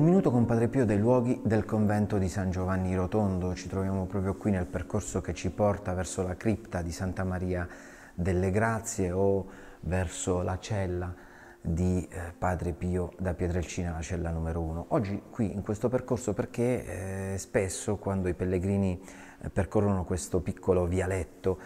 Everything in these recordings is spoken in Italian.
Un minuto con Padre Pio dei luoghi del convento di San Giovanni Rotondo. Ci troviamo proprio qui nel percorso che ci porta verso la cripta di Santa Maria delle Grazie o verso la cella di eh, Padre Pio da Pietrelcina, la cella numero uno. Oggi qui in questo percorso perché eh, spesso quando i pellegrini eh, percorrono questo piccolo vialetto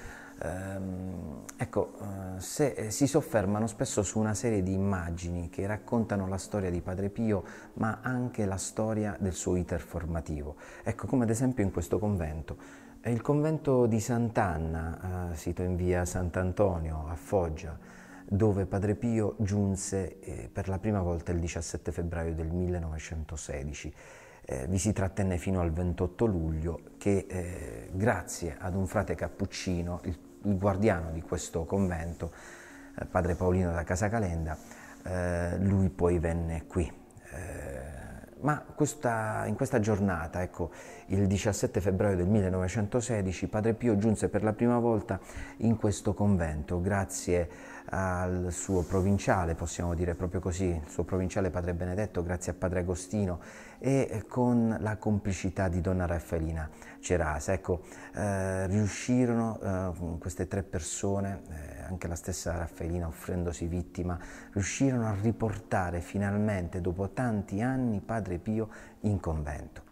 Ehm, ecco, eh, se, eh, si soffermano spesso su una serie di immagini che raccontano la storia di Padre Pio, ma anche la storia del suo iter formativo. Ecco, come ad esempio in questo convento. Il convento di Sant'Anna, eh, sito in via Sant'Antonio a Foggia, dove Padre Pio giunse per la prima volta il 17 febbraio del 1916. Eh, vi si trattenne fino al 28 luglio che eh, grazie ad un frate cappuccino, il il guardiano di questo convento, eh, padre Paolino da Casa Calenda, eh, lui poi venne qui ma questa, in questa giornata, ecco, il 17 febbraio del 1916, Padre Pio giunse per la prima volta in questo convento grazie al suo provinciale, possiamo dire proprio così, il suo provinciale Padre Benedetto, grazie a Padre Agostino e con la complicità di Donna Raffaelina Cerasa. Ecco, eh, riuscirono eh, queste tre persone, eh, anche la stessa Raffaellina offrendosi vittima, riuscirono a riportare finalmente dopo tanti anni Padre Pio in convento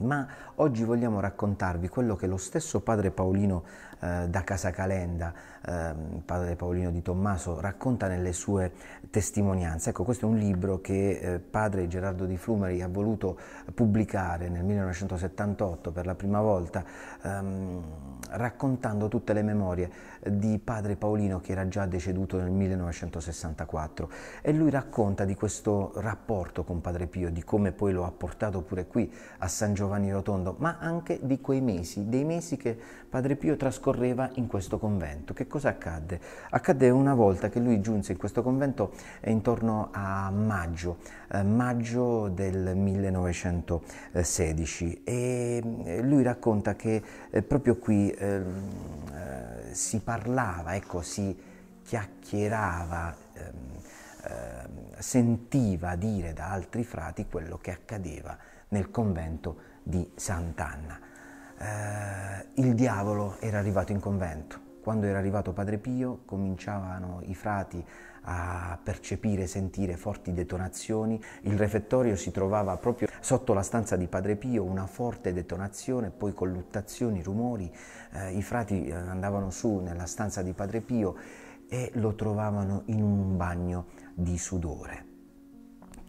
ma oggi vogliamo raccontarvi quello che lo stesso padre Paolino eh, da Casa Calenda, eh, padre Paolino di Tommaso, racconta nelle sue testimonianze. Ecco, questo è un libro che eh, padre Gerardo di Flumeri ha voluto pubblicare nel 1978 per la prima volta, ehm, raccontando tutte le memorie di padre Paolino che era già deceduto nel 1964 e lui racconta di questo rapporto con padre Pio, di come poi lo ha portato pure qui a San Giovanni Giovanni Rotondo, ma anche di quei mesi, dei mesi che Padre Pio trascorreva in questo convento. Che cosa accadde? Accadde una volta che lui giunse in questo convento eh, intorno a maggio, eh, maggio del 1916 e eh, lui racconta che eh, proprio qui ehm, eh, si parlava, ecco, si chiacchierava. Ehm, ehm, sentiva dire da altri frati quello che accadeva nel convento di Sant'Anna. Eh, il diavolo era arrivato in convento. Quando era arrivato Padre Pio cominciavano i frati a percepire sentire forti detonazioni. Il refettorio si trovava proprio sotto la stanza di Padre Pio, una forte detonazione, poi colluttazioni, rumori. Eh, I frati eh, andavano su nella stanza di Padre Pio e lo trovavano in un bagno di sudore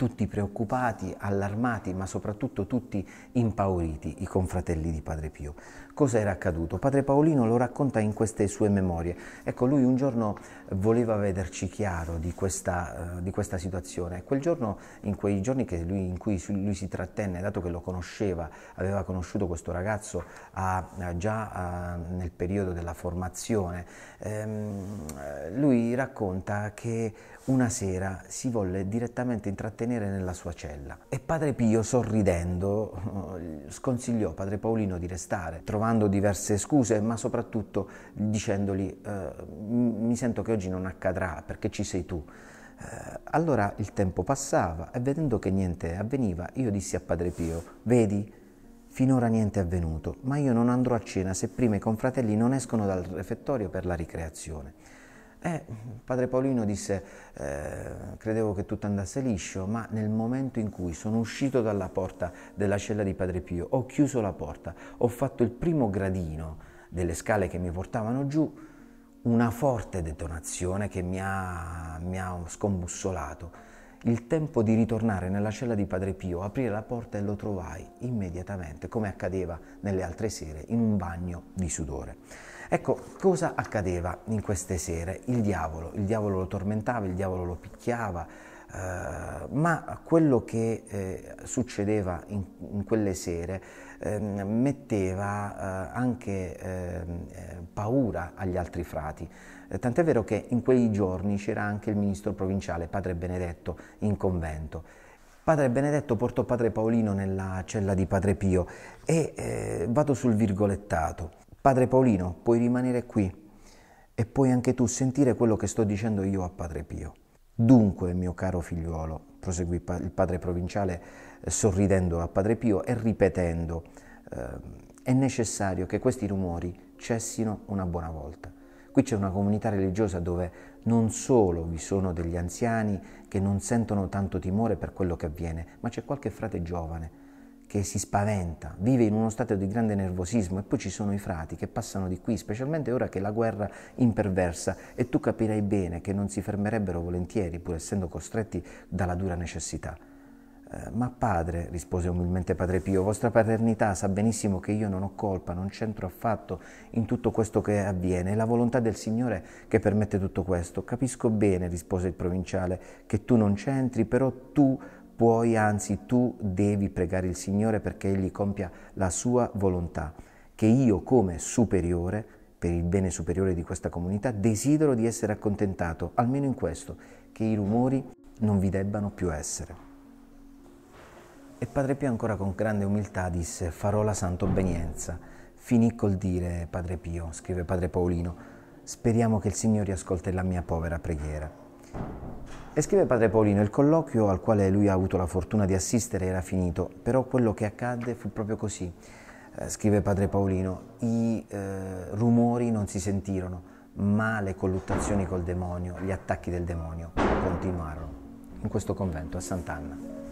tutti preoccupati, allarmati, ma soprattutto tutti impauriti, i confratelli di Padre Pio. Cosa era accaduto? Padre Paolino lo racconta in queste sue memorie. Ecco, lui un giorno voleva vederci chiaro di questa, uh, di questa situazione. Quel giorno, in quei giorni lui, in cui lui si trattenne, dato che lo conosceva, aveva conosciuto questo ragazzo a, a già a, nel periodo della formazione, ehm, lui racconta che una sera si volle direttamente intrattenere tenere nella sua cella. E padre Pio, sorridendo, eh, sconsigliò padre Paolino di restare, trovando diverse scuse, ma soprattutto dicendogli eh, mi sento che oggi non accadrà perché ci sei tu. Eh, allora il tempo passava e vedendo che niente avveniva, io dissi a padre Pio, vedi, Finora niente è avvenuto, ma io non andrò a cena se prima i confratelli non escono dal refettorio per la ricreazione. E eh, padre Paolino disse, eh, credevo che tutto andasse liscio, ma nel momento in cui sono uscito dalla porta della cella di padre Pio, ho chiuso la porta, ho fatto il primo gradino delle scale che mi portavano giù, una forte detonazione che mi ha, mi ha scombussolato il tempo di ritornare nella cella di Padre Pio, aprire la porta e lo trovai immediatamente, come accadeva nelle altre sere, in un bagno di sudore. Ecco, cosa accadeva in queste sere? Il diavolo, il diavolo lo tormentava, il diavolo lo picchiava, eh, ma quello che eh, succedeva in, in, quelle sere ehm, metteva eh, anche ehm, eh, paura agli altri frati. Tant'è vero che in quei giorni c'era anche il ministro provinciale, padre Benedetto, in convento. Padre Benedetto portò padre Paolino nella cella di padre Pio e vado sul virgolettato. Padre Paolino, puoi rimanere qui e puoi anche tu sentire quello che sto dicendo io a padre Pio. Dunque, mio caro figliuolo, proseguì il padre provinciale eh, sorridendo a Padre Pio e ripetendo, eh, è necessario che questi rumori cessino una buona volta. Qui c'è una comunità religiosa dove non solo vi sono degli anziani che non sentono tanto timore per quello che avviene, ma c'è qualche frate giovane che si spaventa, vive in uno stato di grande nervosismo e poi ci sono i frati che passano di qui, specialmente ora che la guerra imperversa e tu capirai bene che non si fermerebbero volentieri pur essendo costretti dalla dura necessità. Eh, ma padre, rispose umilmente padre Pio, vostra paternità sa benissimo che io non ho colpa, non c'entro affatto in tutto questo che avviene, è la volontà del Signore che permette tutto questo. Capisco bene, rispose il provinciale, che tu non c'entri, però tu puoi, anzi tu devi pregare il Signore perché Egli compia la sua volontà, che io come superiore, per il bene superiore di questa comunità, desidero di essere accontentato, almeno in questo, che i rumori non vi debbano più essere. E Padre Pio ancora con grande umiltà disse farò la santa obbedienza. Finì col dire Padre Pio, scrive Padre Paolino, speriamo che il Signore ascolti la mia povera preghiera. E scrive padre Paulino, il colloquio al quale lui ha avuto la fortuna di assistere era finito, però quello che accadde fu proprio così. Eh, scrive padre Paulino, i eh, rumori non si sentirono, ma le colluttazioni col demonio, gli attacchi del demonio continuarono in questo convento a Sant'Anna.